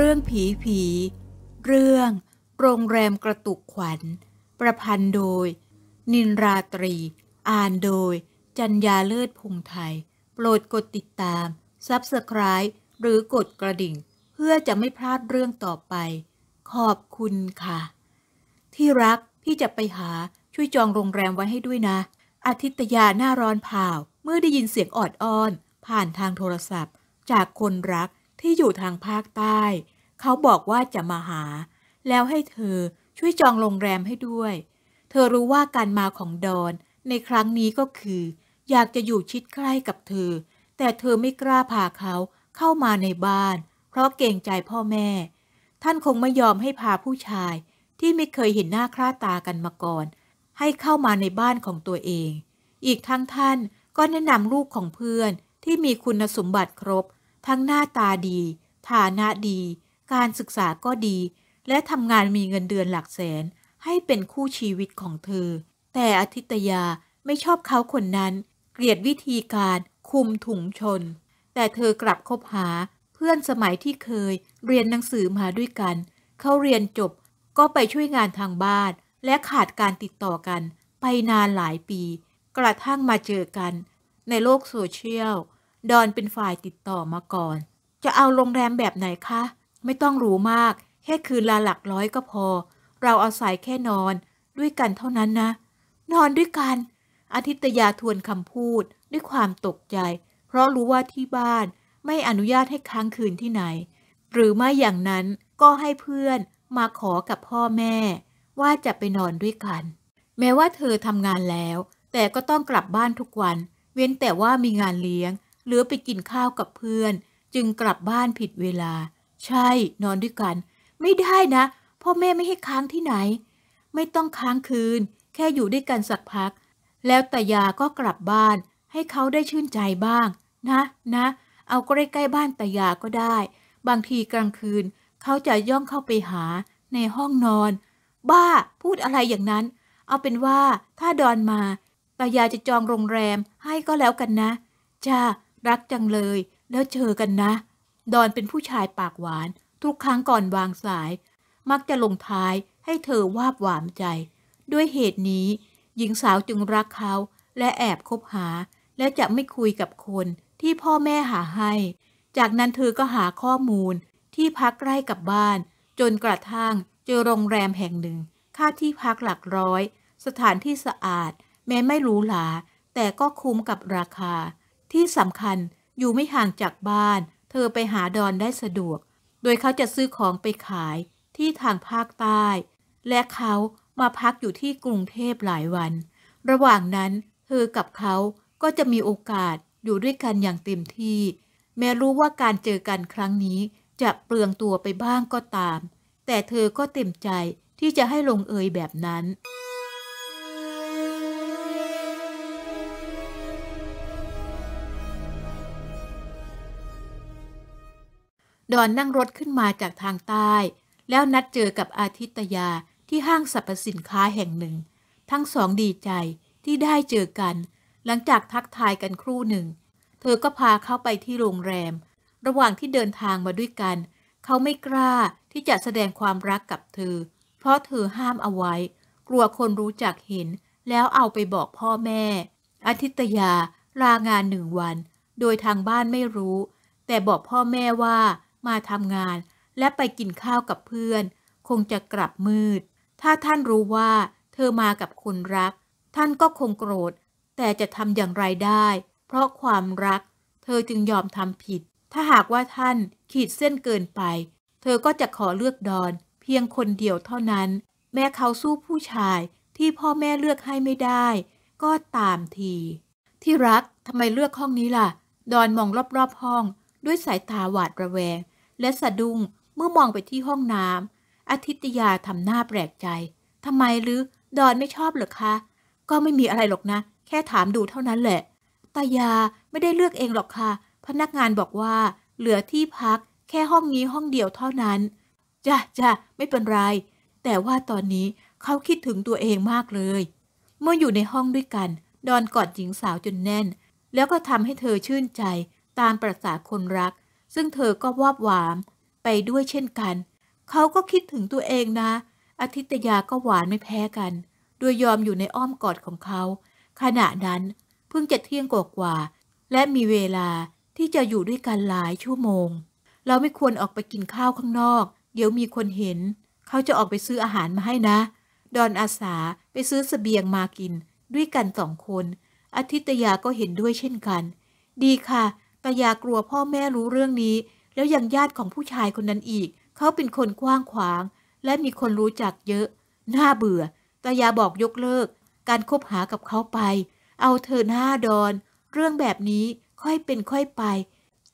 เรื่องผีผี เรื่อง โรงแรมกระตุกขวัญ ประพันธ์โดย นินราตรี อ่านโดย จัญญาเลิศพงไทย โปรดกดติดตาม ซับสไคร้หรือกดกระดิ่ง เพื่อจะไม่พลาดเรื่องต่อไป ขอบคุณค่ะ ที่รัก พี่จะไปหา ช่วยจองโรงแรมไว้ให้ด้วยนะอาทิตยาหน้าร้อนผ่าวเมื่อได้ยินเสียงออดอ้อน ผ่านทางโทรศัพท์ จากคนรักที่อยู่ทางภาคใต้ เขาบอกว่าจะมาหา แล้วให้เธอช่วยจองโรงแรมให้ด้วย เธอรู้ว่าการมาของดอนในครั้งนี้ก็คืออยากจะอยู่ชิดใกล้กับเธอ แต่เธอไม่กล้าพาเขาเข้ามาในบ้าน เพราะเกรงใจพ่อแม่ ท่านคงไม่ยอมให้พาผู้ชาย ที่ไม่เคยเห็นหน้าค้าตากันมาก่อน ให้เข้ามาในบ้านของตัวเอง อีกทั้งท่านก็แนะนำลูกของเพื่อนที่มีคุณสมบัติครบทั้งหน้าตาดี ฐานะดี การศึกษาก็ดี และทำงานมีเงินเดือนหลักแสนให้เป็นคู่ชีวิตของเธอ แต่อธิตยาไม่ชอบเขาคนนั้น เกลียดวิธีการคุมถุงชน แต่เธอกลับคบหาเพื่อนสมัยที่เคยเรียนหนังสือมาด้วยกัน เขาเรียนจบก็ไปช่วยงานทางบ้าน และขาดการติดต่อกัน ไปนานหลายปี กระทั่งมาเจอกัน ในโลกโซเชียลดอนเป็นฝ่ายติดต่อมาก่อน จะเอาโรงแรมแบบไหนคะ ไม่ต้องหรูมาก แค่คืนละหลักร้อยก็พอ เราเอาศัยแค่นอนด้วยกันเท่านั้นนะ นอนด้วยกันอาทิตยาทวนคำพูดด้วยความตกใจ เพราะรู้ว่าที่บ้านไม่อนุญาตให้ค้างคืนที่ไหน หรือไม่อย่างนั้นก็ให้เพื่อนมาขอกับพ่อแม่ ว่าจะไปนอนด้วยกัน แม้ว่าเธอทำงานแล้ว แต่ก็ต้องกลับบ้านทุกวัน เว้นแต่ว่ามีงานเลี้ยงหรือไปกินข้าวกับเพื่อนจึงกลับบ้านผิดเวลา ใช่นอนด้วยกัน ไม่ได้นะพ่อแม่ไม่ให้ค้างที่ไหน ไม่ต้องค้างคืน แค่อยู่ด้วยกันสักพัก แล้วตายาก็กลับบ้าน ให้เขาได้ชื่นใจบ้าง นะ นะ เอาใกล้ๆบ้านตายาก็ได้ บางทีกลางคืน เขาจะย่องเข้าไปหาในห้องนอน บ้าพูดอะไรอย่างนั้น เอาเป็นว่าถ้าดอนมาตายาจะจองโรงแรมให้ก็แล้วกันนะจ้ารักจังเลย แล้วเจอกันนะ ดอนเป็นผู้ชายปากหวาน ทุกครั้งก่อนวางสาย มักจะลงท้ายให้เธอวาบหวามใจ ด้วยเหตุนี้ หญิงสาวจึงรักเขาและแอบคบหา และจะไม่คุยกับคนที่พ่อแม่หาให้ จากนั้นเธอก็หาข้อมูลที่พักใกล้กับบ้าน จนกระทั่งเจอโรงแรมแห่งหนึ่ง ค่าที่พักหลักร้อย สถานที่สะอาด แม้ไม่หรูหรา แต่ก็คุ้มกับราคาที่สำคัญอยู่ไม่ห่างจากบ้าน เธอไปหาดอนได้สะดวก โดยเขาจะซื้อของไปขายที่ทางภาคใต้ และเขามาพักอยู่ที่กรุงเทพหลายวัน ระหว่างนั้นเธอกับเขาก็จะมีโอกาสอยู่ด้วยกันอย่างเต็มที่ แม้รู้ว่าการเจอกันครั้งนี้จะเปลืองตัวไปบ้างก็ตาม แต่เธอก็เต็มใจที่จะให้ลงเอยแบบนั้นดอนนั่งรถขึ้นมาจากทางใต้ แล้วนัดเจอกับอาทิตยาที่ห้างสรรพสินค้าแห่งหนึ่ง ทั้งสองดีใจที่ได้เจอกันหลังจากทักทายกันครู่หนึ่ง เธอก็พาเขาไปที่โรงแรม ระหว่างที่เดินทางมาด้วยกัน เขาไม่กล้าที่จะแสดงความรักกับเธอ เพราะเธอห้ามเอาไว้ กลัวคนรู้จักเห็น แล้วเอาไปบอกพ่อแม่ อาทิตยาลางานหนึ่งวัน โดยทางบ้านไม่รู้ แต่บอกพ่อแม่ว่ามาทำงาน และไปกินข้าวกับเพื่อน คงจะกลับมืด ถ้าท่านรู้ว่า เธอมากับคนรัก ท่านก็คงโกรธ แต่จะทำอย่างไรได้ เพราะความรัก เธอจึงยอมทำผิด ถ้าหากว่าท่านขีดเส้นเกินไป เธอก็จะขอเลือกดอน เพียงคนเดียวเท่านั้น แม้เขาสู้ผู้ชายที่พ่อแม่เลือกให้ไม่ได้ ก็ตามที ที่รักทำไมเลือกห้องนี้ล่ะ ดอนมองรอบ ๆห้อง ด้วยสายตาหวาดระแวงและสะดุ้งเมื่อมองไปที่ห้องน้ำอาทิตยาทำหน้าแปลกใจทำไมหรือดอนไม่ชอบหรอคะก็ไม่มีอะไรหรอกนะแค่ถามดูเท่านั้นแหละตายาไม่ได้เลือกเองหรอกคะ่ะพนักงานบอกว่า เหลือที่พักแค่ห้องนี้ห้องเดียวเท่านั้นจ้ะจ้ะไม่เป็นไรแต่ว่าตอนนี้เขาคิดถึงตัวเองมากเลย เมื่ออยู่ในห้องด้วยกัน ดอนกอดหญิงสาวจนแน่น แล้วก็ทำให้เธอชื่นใจตามประสาคนรักซึ่งเธอก็วอบหวาม ไปด้วยเช่นกัน เขาก็คิดถึงตัวเองนะอาทิตยาก็หวานไม่แพ้กันโดยยอมอยู่ในอ้อมกอดของเขาขณะนั้นเพิ่งจะเที่ยงกว่าและมีเวลาที่จะอยู่ด้วยกันหลายชั่วโมง เราไม่ควรออกไปกินข้าวข้างนอก เดี๋ยวมีคนเห็น เขาจะออกไปซื้ออาหารมาให้นะ ดอนอาสาไปซื้อสเสบียงมากิน ด้วยกันสองคนอาทิตยาก็เห็นด้วยเช่นกัน ดีค่ะแต่อย่ากลัวพ่อแม่รู้เรื่องนี้ แล้วยังญาติของผู้ชายคนนั้นอีก เขาเป็นคนกว้างขวาง และมีคนรู้จักเยอะ น่าเบื่อแต่ยาบอกยกเลิก การคบหากับเขาไป เอาเธอหน้าดอนเรื่องแบบนี้ค่อยเป็นค่อยไป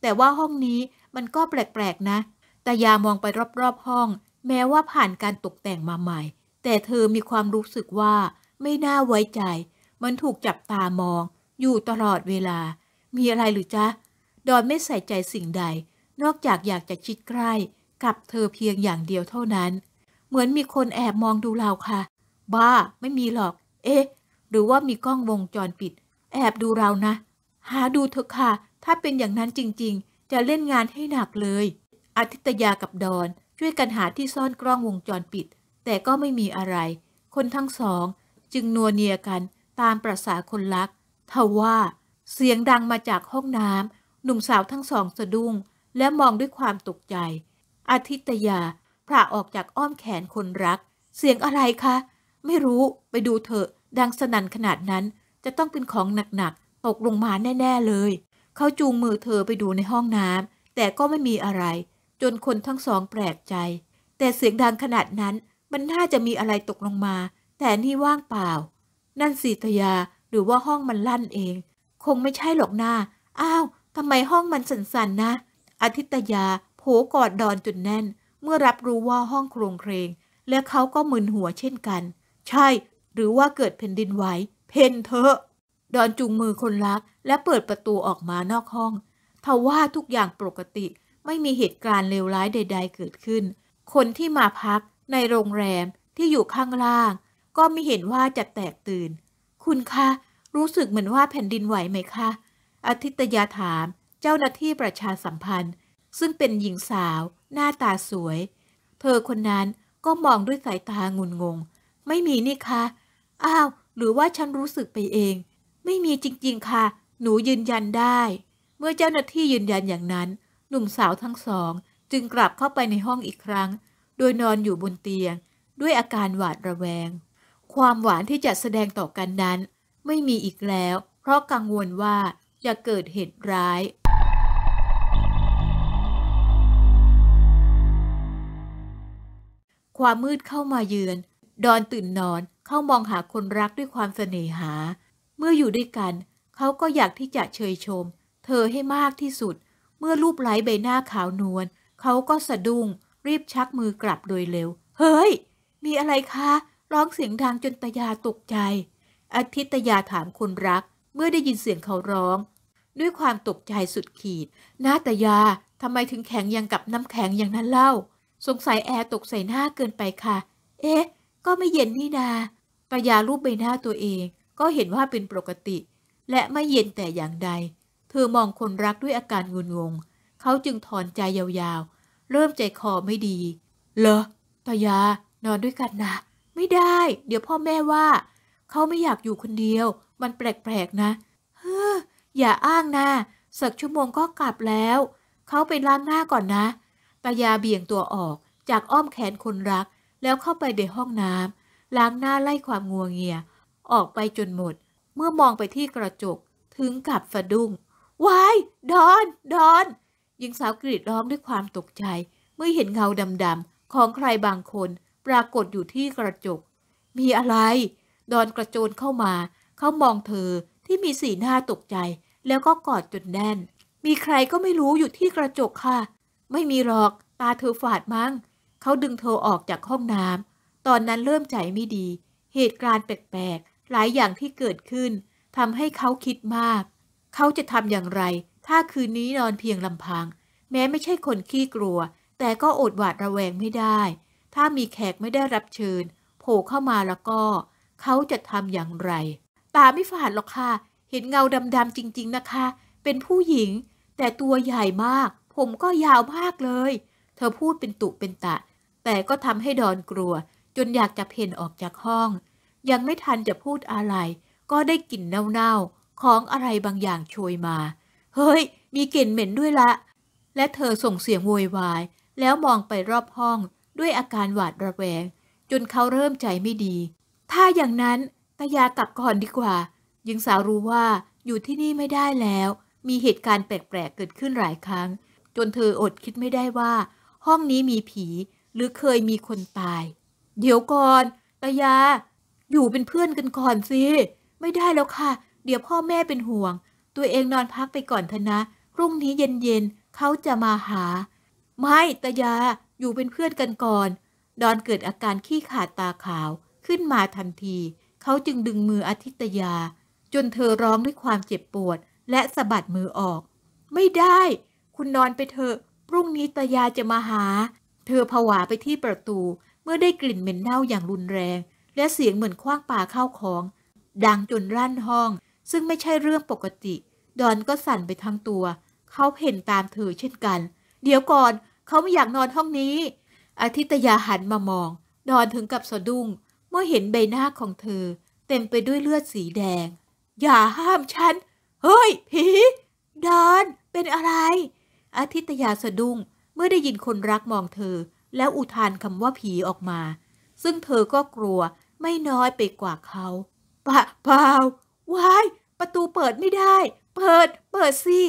แต่ว่าห้องนี้มันก็แปลกๆนะแต่ยามองไปรอบๆห้อง แม้ว่าผ่านการตกแต่งมาใหม่ แต่เธอมีความรู้สึกว่าไม่น่าไว้ใจ มันถูกจับตามองอยู่ตลอดเวลา มีอะไรหรือจ๊ะโดยไม่ใส่ใจสิ่งใด นอกจากอยากจะชิดใกล้กับเธอเพียงอย่างเดียวเท่านั้น เหมือนมีคนแอบมองดูเราค่ะ บ้า ไม่มีหรอก เอ๊ะ หรือว่ามีกล้องวงจรปิด แอบดูเรานะ หาดูเถอะค่ะ ถ้าเป็นอย่างนั้นจริงๆ จะเล่นงานให้หนักเลยอาทิตยากับดอนช่วยกันหาที่ซ่อนกล้องวงจรปิด แต่ก็ไม่มีอะไร คนทั้งสอง จึงนัวเนียกันตามประษาคนรักทว่า เสียงดังมาจากห้องน้ำหนุ่มสาวทั้งสองสะดุ้ง และมองด้วยความตกใจ อาทิตยา พระออกจากอ้อมแขนคนรัก เสียงอะไรคะ ไม่รู้ ไปดูเถอะดังสนั่นขนาดนั้น จะต้องเป็นของหนักๆ ตกลงมาแน่ๆ เลย เขาจูงมือเธอไปดูในห้องน้ำแต่ก็ไม่มีอะไร จนคนทั้งสองแปลกใจ แต่เสียงดังขนาดนั้น มันน่าจะมีอะไรตกลงมา แต่นี่ว่างเปล่า นั่นสีตยา หรือว่าห้องมันลั่นเอง คงไม่ใช่หรอกน้าอ้าวทำไมห้องมันสั่นๆนะอาทิตยาโผกอดดอนจนแน่น เมื่อรับรู้ว่าห้องโครงเครงและเขาก็มึนหัวเช่นกัน ใช่ หรือว่าเกิดแผ่นดินไหว เพนเถอะ ดอนจุงมือคนรัก และเปิดประตูออกมานอกห้อง ทว่าทุกอย่างปกติ ไม่มีเหตุการณ์เลวร้ายใด ๆ เกิดขึ้น คนที่มาพักในโรงแรมที่อยู่ข้างล่าง ก็ไม่เห็นว่าจะแตกตื่น คุณคะ รู้สึกเหมือนว่าแผ่นดินไหวไหมคะอธิตยาถาม เจ้าหน้าที่ประชาสัมพันธ์ ซึ่งเป็นหญิงสาว หน้าตาสวย เธอคนนั้นก็มองด้วยสายตางุนงง ไม่มีนี่คะ อ้าว หรือว่าฉันรู้สึกไปเอง ไม่มีจริง ๆ ค่ะ หนูยืนยันได้ เมื่อเจ้าหน้าที่ยืนยันอย่างนั้น หนุ่มสาวทั้งสอง จึงกลับเข้าไปในห้องอีกครั้ง โดยนอนอยู่บนเตียง ด้วยอาการหวาดระแวง ความหวานที่จะแสดงต่อกันนั้น ไม่มีอีกแล้ว เพราะกังวลว่าอย่าเกิดเหตุร้าย ความมืดเข้ามาเยือน ดอนตื่นนอน เข้ามองหาคนรักด้วยความเสน่หา เมื่ออยู่ด้วยกัน เขาก็อยากที่จะเชยชม เธอให้มากที่สุด เมื่อรูปไล้ใบหน้าขาวนวล เขาก็สะดุง้งรีบชักมือกลับโดยเร็ว เฮ้ย มีอะไรคะ ร้องเสียงดังจนตยาตกใจอาทิตยาถามคนรัก เมื่อได้ยินเสียงเขาร้องด้วยความตกใจสุดขีดหน้าตายา ทำไมถึงแข็งยังกับน้ำแข็งอย่างนั้นเล่า สงสัยแอร์ตกใส่หน้าเกินไปค่ะ เอ๊ะ ก็ไม่เย็นนี่นาตายารูปใบหน้าตัวเอง ก็เห็นว่าเป็นปกติ และไม่เย็นแต่อย่างใด เธอมองคนรักด้วยอาการงุนงง เขาจึงถอนใจยาวๆ เริ่มใจคอไม่ดี เหรอตายา นอนด้วยกันนะ ไม่ได้ เดี๋ยวพ่อแม่ว่า เขาไม่อยากอยู่คนเดียว มันแปลกๆนะ เฮ้ออย่าอ้างนะสักชั่วโมงก็กลับแล้ว เขาไปล้างหน้าก่อนนะตายาเบี่ยงตัวออกจากอ้อมแขนคนรัก แล้วเข้าไปในห้องน้ำล้างหน้าไล่ความงัวเงีย ออกไปจนหมด เมื่อมองไปที่กระจกถึงกับสะดุ้งวาย ดอน ดอนหญิงสาวกรีดร้องด้วยความตกใจ เมื่อเห็นเงาดำๆของใครบางคนปรากฏอยู่ที่กระจก มีอะไร ดอนกระโจนเข้ามา เขามองเธอที่มีสีหน้าตกใจแล้วก็กอดจนแน่น มีใครก็ไม่รู้อยู่ที่กระจกค่ะ ไม่มีหรอก ตาเธอฝาดมั้ง เขาดึงเธอออกจากห้องน้ำ ตอนนั้นเริ่มใจไม่ดี เหตุการณ์แปลกๆ หลายอย่างที่เกิดขึ้นทำให้เขาคิดมาก เขาจะทำอย่างไร ถ้าคืนนี้นอนเพียงลำพัง แม้ไม่ใช่คนขี้กลัว แต่ก็อดหวาดระแวงไม่ได้ ถ้ามีแขกไม่ได้รับเชิญ โผล่เข้ามาแล้วก็ เขาจะทำอย่างไรตาไม่ฝาดหรอกค่ะ เห็นเงาดำๆจริงๆนะคะ เป็นผู้หญิง แต่ตัวใหญ่มาก ผมก็ยาวมากเลย เธอพูดเป็นตุเป็นตะ แต่ก็ทำให้ดอนกลัว จนอยากจะเพ่นออกจากห้อง ยังไม่ทันจะพูดอะไร ก็ได้กลิ่นเน่าๆ ของอะไรบางอย่างโชยมา เฮ้ย มีกลิ่นเหม็นด้วยละ และเธอส่งเสียงโวยวาย แล้วมองไปรอบห้องด้วยอาการหวาดระแวง จนเขาเริ่มใจไม่ดี ถ้าอย่างนั้นายากลับก่อนดีกว่าหญิงสาวรู้ว่าอยู่ที่นี่ไม่ได้แล้ว มีเหตุการณ์แปลก ๆ เกิดขึ้นหลายครั้ง จนเธออดคิดไม่ได้ว่า ห้องนี้มีผีหรือเคยมีคนตาย เดี๋ยวก่อนตายาอยู่เป็นเพื่อนกันก่อนสิ ไม่ได้แล้วค่ะ เดี๋ยวพ่อแม่เป็นห่วง ตัวเองนอนพักไปก่อนเถอะนะพรุ่งนี้เย็น ๆเขาจะมาหา ไม่ตายาอยู่เป็นเพื่อนกันก่อน ดอนเกิดอาการขี้ขาดตาขาวขึ้นมาทันทีเขาจึงดึงมืออาทิตยา จนเธอร้องด้วยความเจ็บปวด และสะบัดมือออก ไม่ได้ คุณนอนไปเถอะพรุ่งนี้ตยาจะมาหา เธอผวาไปที่ประตูเมื่อได้กลิ่นเหม็นเน่าอย่างรุนแรง และเสียงเหมือนคว้างป่าเข้าของ ดังจนรั่นห้อง ซึ่งไม่ใช่เรื่องปกติ ดอนก็สั่นไปทั้งตัว เขาเห็นตามเธอเช่นกัน เดี๋ยวก่อนเขาไม่อยากนอนห้องนี้อาทิตยาหันมามอง ดอนถึงกับสะดุ้งเมื่อเห็นใบหน้าของเธอเต็มไปด้วยเลือดสีแดง อย่าห้ามฉัน เฮ้ย ผี ดอน เป็นอะไรอาทิตยาสะดุ้งเมื่อได้ยินคนรักมองเธอ แล้วอุทานคำว่าผีออกมา ซึ่งเธอก็กลัวไม่น้อยไปกว่าเขา ปะเปล่าวายประตูเปิดไม่ได้ เปิด เปิดสิ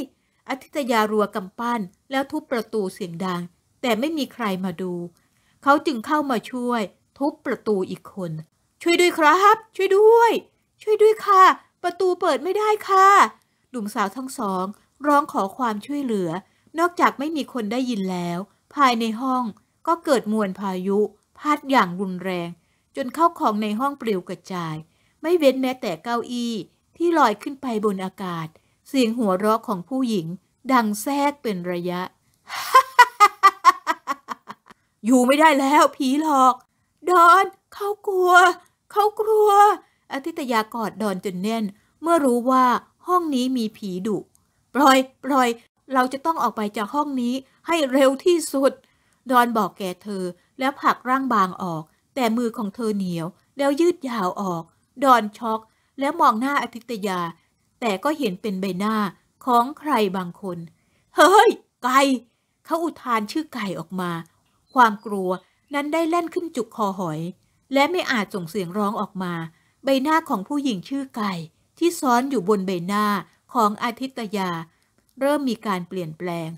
อาทิตยารัวกำปั้นแล้วทุบประตูเสียงดัง แต่ไม่มีใครมาดู เขาจึงเข้ามาช่วยทุบประตูอีกคน ช่วยด้วยครับ ช่วยด้วย ช่วยด้วยค่ะ ประตูเปิดไม่ได้ค่ะหนุ่มสาวทั้งสอง ร้องขอความช่วยเหลือ นอกจากไม่มีคนได้ยินแล้ว ภายในห้องก็เกิดมวลพายุพัดอย่างรุนแรง จนเข้าของในห้องปลิวกระจาย ไม่เว้นแม้แต่เก้าอี้ที่ลอยขึ้นไปบนอากาศ เสียงหัวเราะของผู้หญิง ดังแทรกเป็นระยะ อยู่ไม่ได้แล้วผีหลอกดอนเขากลัวเขากลัวอธิตยากอดดอนจนแน่น เมื่อรู้ว่าห้องนี้มีผีดุ ปล่อยปล่อย เราจะต้องออกไปจากห้องนี้ให้เร็วที่สุด ดอนบอกแก่เธอ แล้วผลักร่างบางออก แต่มือของเธอเหนียว แล้วยืดยาวออก ดอนช็อกแล้วมองหน้าอธิตยา แต่ก็เห็นเป็นใบหน้าของใครบางคน เฮ้ย ไก่เขาอุทานชื่อไก่ออกมา ความกลัวนั้นได้แล่นขึ้นจุกคอหอย และไม่อาจส่งเสียงร้องออกมา ใบหน้าของผู้หญิงชื่อไก่ ที่ซ้อนอยู่บนใบหน้าของอาทิตยา เริ่มมีการเปลี่ยนแปลง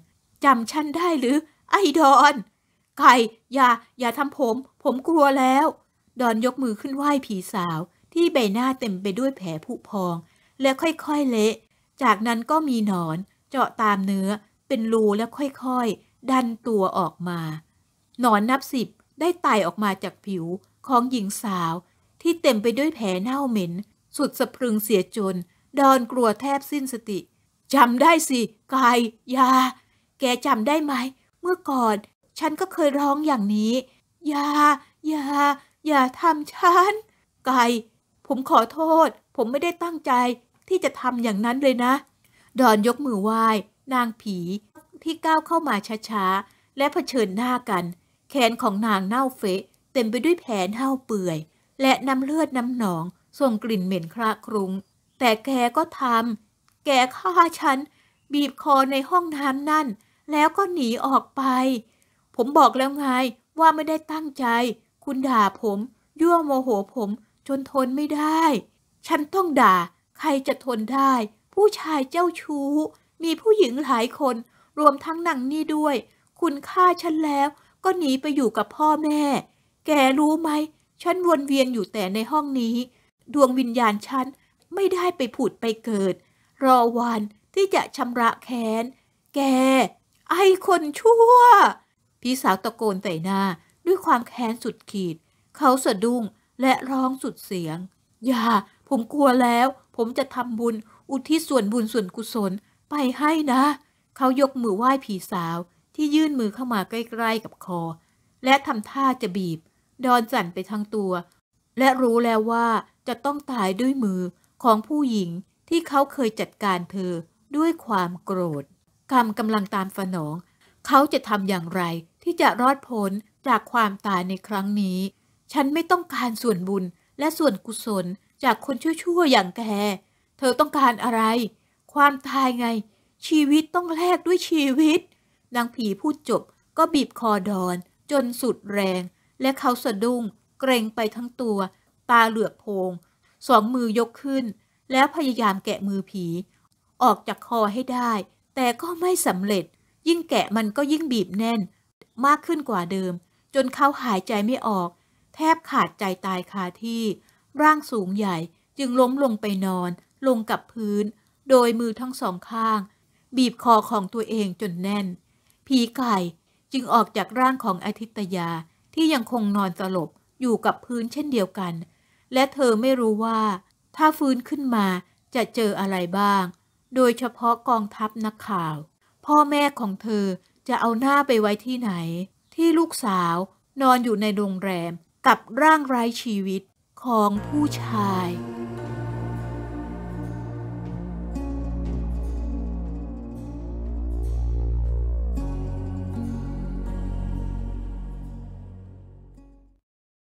จำฉันได้หรือ ไอ้ดอนไก่อย่า อย่าทำผม ผมกลัวแล้ว ดอนยกมือขึ้นไหว้ผีสาวที่ใบหน้าเต็มไปด้วยแผลผุพอง และค่อยๆเละ จากนั้นก็มีหนอน เจาะตามเนื้อเป็นรูและค่อยๆดันตัวออกมาหนอนนับสิบได้ไต่ออกมาจากผิวของหญิงสาว ที่เต็มไปด้วยแผลเน่าเหม็น สุดสะพรึงเสียจน ดอนกลัวแทบสิ้นสติ จำได้สิกายยา แกจำได้ไหม เมื่อก่อน ฉันก็เคยร้องอย่างนี้ ยา ยาอย่าทำฉัน ไก่ผมขอโทษ ผมไม่ได้ตั้งใจ ที่จะทำอย่างนั้นเลยนะ ดอนยกมือไหว้นางผี ที่ก้าวเข้ามาช้าๆ และเผชิญหน้ากันแขนของนางเน่าเฟะ เต็มไปด้วยแผลเน่าเปื่อย และน้ำเลือดน้ำหนอง ส่งกลิ่นเหม็นคละครุง แต่แกก็ทำ แกฆ่าฉัน บีบคอในห้องน้ำนั่น แล้วก็หนีออกไป ผมบอกแล้วไง ว่าไม่ได้ตั้งใจ คุณด่าผม ยั่วโมโหผม จนทนไม่ได้ ฉันต้องด่า ใครจะทนได้ ผู้ชายเจ้าชู้ มีผู้หญิงหลายคน รวมทั้งนางนี่ด้วย คุณฆ่าฉันแล้วก็หนีไปอยู่กับพ่อแม่ แกรู้ไหม ฉันวนเวียนอยู่แต่ในห้องนี้ ดวงวิญญาณฉัน ไม่ได้ไปผุดไปเกิด รอวันที่จะชำระแค้น แก ไอคนชั่ว พี่สาวตะโกนใส่หน้า ด้วยความแค้นสุดขีด เขาสะดุ้งและร้องสุดเสียง อย่า ผมกลัวแล้ว ผมจะทำบุญ อุทิศส่วนบุญส่วนกุศลไปให้นะ เขายกมือไหว้ผีสาวที่ยื่นมือเข้ามาใกล้ ๆ กับคอ และทำท่าจะบีบ ดอนสั่นไปทั้งตัว และรู้แล้วว่าจะต้องตายด้วยมือของผู้หญิง ที่เขาเคยจัดการเธอด้วยความโกรธกรรมกำลังตามฝนอง เขาจะทำอย่างไร ที่จะรอดพ้นจากความตายในครั้งนี้ ฉันไม่ต้องการส่วนบุญและส่วนกุศลจากคนชั่วๆอย่างแกเธอต้องการอะไร ความตายไง ชีวิตต้องแลกด้วยชีวิตนางผีพูดจบก็บีบคอดอน จนสุดแรง และเขาสะดุ้ง เกรงไปทั้งตัว ตาเหลือบโพง สองมือยกขึ้น แล้วพยายามแกะมือผี ออกจากคอให้ได้ แต่ก็ไม่สำเร็จ ยิ่งแกะมันก็ยิ่งบีบแน่นมากขึ้นกว่าเดิม จนเขาหายใจไม่ออก แทบขาดใจตายคาที่ ร่างสูงใหญ่จึงล้มลงไปนอน ลงกับพื้น โดยมือทั้งสองข้าง บีบคอของตัวเองจนแน่นผีไก่จึงออกจากร่างของอาทิตยา ที่ยังคงนอนสลบ อยู่กับพื้นเช่นเดียวกัน และเธอไม่รู้ว่า ถ้าฟื้นขึ้นมาจะเจออะไรบ้าง โดยเฉพาะกองทัพนักข่าว พ่อแม่ของเธอจะเอาหน้าไปไว้ที่ไหน ที่ลูกสาวนอนอยู่ในโรงแรมกับร่างไร้ชีวิตของผู้ชาย